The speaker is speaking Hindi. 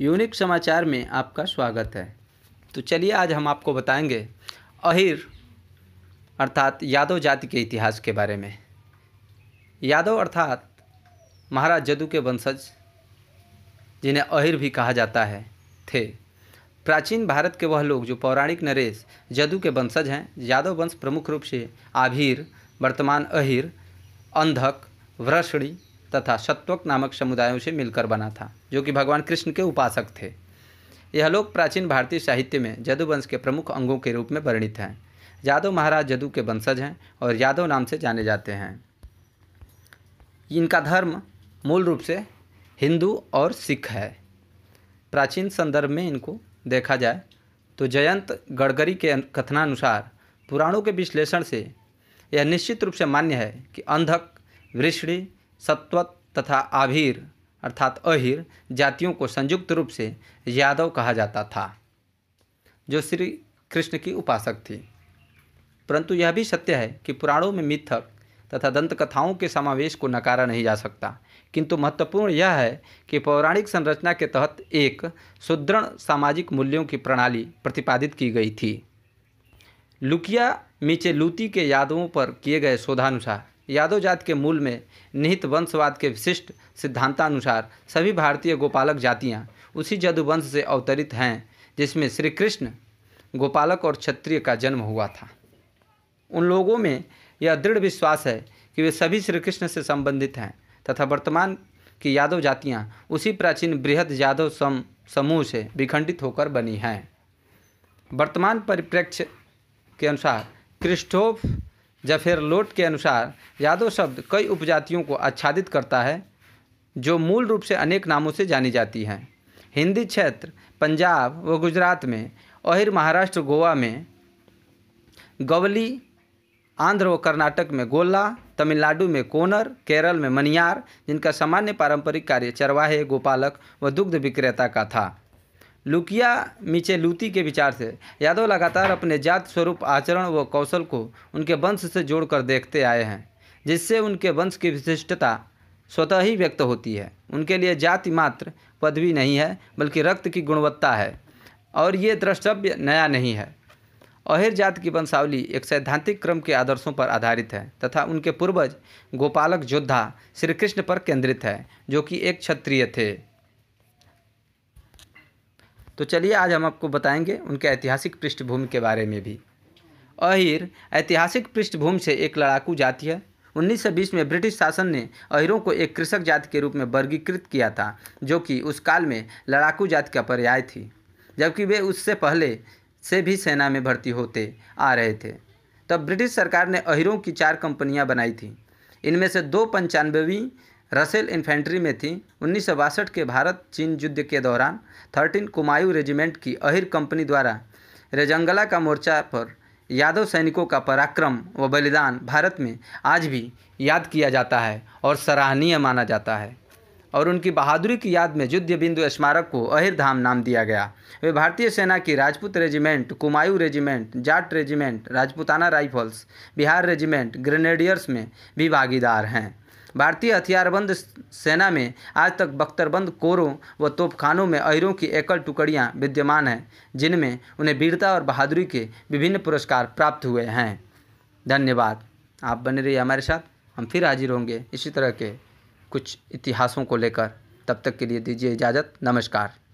यूनिक समाचार में आपका स्वागत है तो चलिए आज हम आपको बताएंगे अहिर अर्थात यादव जाति के इतिहास के बारे में यादव अर्थात महाराज जदू के वंशज जिन्हें अहिर भी कहा जाता है थे प्राचीन भारत के वह लोग जो पौराणिक नरेश जदू के वंशज हैं यादव वंश प्रमुख रूप से आभीर वर्तमान अहिर अंधक वृषणी तथा सत्वक नामक समुदायों से मिलकर बना था जो कि भगवान कृष्ण के उपासक थे यह लोग प्राचीन भारतीय साहित्य में जदुवंश के प्रमुख अंगों के रूप में वर्णित हैं यादव महाराज जदू के वंशज हैं और यादव नाम से जाने जाते हैं इनका धर्म मूल रूप से हिंदू और सिख है प्राचीन संदर्भ में इनको देखा जाए तो जयंत गडकरी के कथनानुसार पुराणों के विश्लेषण से यह निश्चित रूप से मान्य है कि अंधक वृष्णि सत्वत तथा आभिर अर्थात अहिर जातियों को संयुक्त रूप से यादव कहा जाता था जो श्री कृष्ण की उपासक थी परंतु यह भी सत्य है कि पुराणों में मिथक तथा दंतकथाओं के समावेश को नकारा नहीं जा सकता किंतु महत्वपूर्ण यह है कि पौराणिक संरचना के तहत एक सुदृढ़ सामाजिक मूल्यों की प्रणाली प्रतिपादित की गई थी लुकिया लूती के यादवों पर किए गए शोधानुसार यादव जात के मूल में निहित वंशवाद के विशिष्ट सिद्धांतानुसार सभी भारतीय गोपालक जातियाँ उसी जदुवंश से अवतरित हैं जिसमें श्री कृष्ण गोपालक और क्षत्रिय का जन्म हुआ था उन लोगों में यह दृढ़ विश्वास है कि वे सभी श्री कृष्ण से संबंधित हैं तथा वर्तमान की यादव जातियाँ उसी प्राचीन बृहद यादव सम समूह से विखंडित होकर बनी हैं वर्तमान परिप्रेक्ष्य के अनुसार क्रिस्टोफ फिर लोट के अनुसार यादव शब्द कई उपजातियों को आच्छादित करता है जो मूल रूप से अनेक नामों से जानी जाती हैं हिंदी क्षेत्र पंजाब व गुजरात में और महाराष्ट्र गोवा में गवली आंध्र व कर्नाटक में गोला तमिलनाडु में कोनर केरल में मनियार जिनका सामान्य पारंपरिक कार्य चरवाहे गोपालक व दुग्ध विक्रेता का था लुकिया मीचे लूती के विचार से यादव लगातार अपने जात स्वरूप आचरण व कौशल को उनके वंश से जोड़कर देखते आए हैं जिससे उनके वंश की विशिष्टता स्वतः ही व्यक्त होती है उनके लिए जाति मात्र पदवी नहीं है बल्कि रक्त की गुणवत्ता है और ये द्रष्टव्य नया नहीं है अहिर जात की वंशावली एक सैद्धांतिक क्रम के आदर्शों पर आधारित है तथा उनके पूर्वज गोपालक योद्धा श्री कृष्ण पर केंद्रित है जो कि एक क्षत्रिय थे तो चलिए आज हम आपको बताएंगे उनके ऐतिहासिक पृष्ठभूमि के बारे में भी अहिर ऐतिहासिक पृष्ठभूमि से एक लड़ाकू जाति है 1920 में ब्रिटिश शासन ने अहिरों को एक कृषक जाति के रूप में वर्गीकृत किया था जो कि उस काल में लड़ाकू जाति का पर्याय थी जबकि वे उससे पहले से भी सेना में भर्ती होते आ रहे थे तब ब्रिटिश सरकार ने अहिरों की चार कंपनियां बनाई थी इनमें से दो पंचानवेवीं रसेल इन्फेंट्री में थी उन्नीस के भारत चीन युद्ध के दौरान थर्टीन कुमायूं रेजिमेंट की अहिर कंपनी द्वारा रेजंगला का मोर्चा पर यादव सैनिकों का पराक्रम व बलिदान भारत में आज भी याद किया जाता है और सराहनीय माना जाता है और उनकी बहादुरी की याद में युद्ध बिंदु स्मारक को अहिर धाम नाम दिया गया वे भारतीय सेना की Rajput regiment Kumaon regiment Jat regiment Rajputana rifles Bihar regiment grenadiers में भी भागीदार हैं भारतीय हथियारबंद सेना में आज तक बख्तरबंद कोरों व तोपखानों में अहिरों की एकल टुकड़ियाँ विद्यमान हैं जिनमें उन्हें वीरता और बहादुरी के विभिन्न पुरस्कार प्राप्त हुए हैं धन्यवाद आप बने रहिए हमारे साथ हम फिर हाजिर होंगे इसी तरह के कुछ इतिहासों को लेकर तब तक के लिए दीजिए इजाज़त नमस्कार